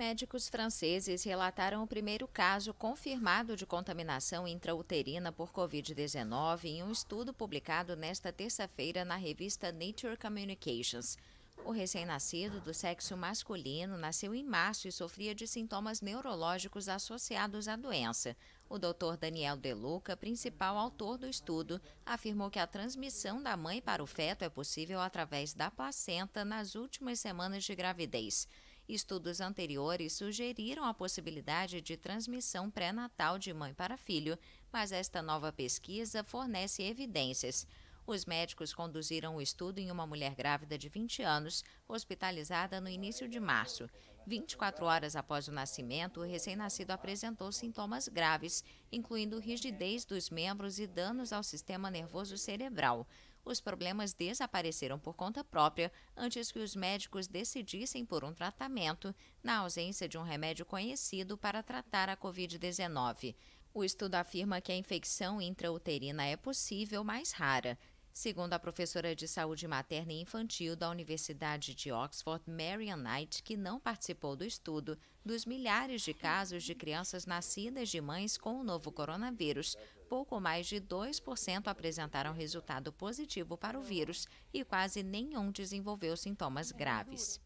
Médicos franceses relataram o primeiro caso confirmado de contaminação intrauterina por Covid-19 em um estudo publicado nesta terça-feira na revista Nature Communications. O recém-nascido do sexo masculino nasceu em março e sofria de sintomas neurológicos associados à doença. O doutor Daniel Deluca, principal autor do estudo, afirmou que a transmissão da mãe para o feto é possível através da placenta nas últimas semanas de gravidez. Estudos anteriores sugeriram a possibilidade de transmissão pré-natal de mãe para filho, mas esta nova pesquisa fornece evidências. Os médicos conduziram o estudo em uma mulher grávida de 20 anos, hospitalizada no início de março. 24 horas após o nascimento, o recém-nascido apresentou sintomas graves, incluindo rigidez dos membros e danos ao sistema nervoso cerebral os problemas desapareceram por conta própria antes que os médicos decidissem por um tratamento, na ausência de um remédio conhecido para tratar a Covid-19. O estudo afirma que a infecção intrauterina é possível, mas rara. Segundo a professora de saúde materna e infantil da Universidade de Oxford, Marian Knight, que não participou do estudo dos milhares de casos de crianças nascidas de mães com o novo coronavírus, pouco mais de 2% apresentaram resultado positivo para o vírus e quase nenhum desenvolveu sintomas graves.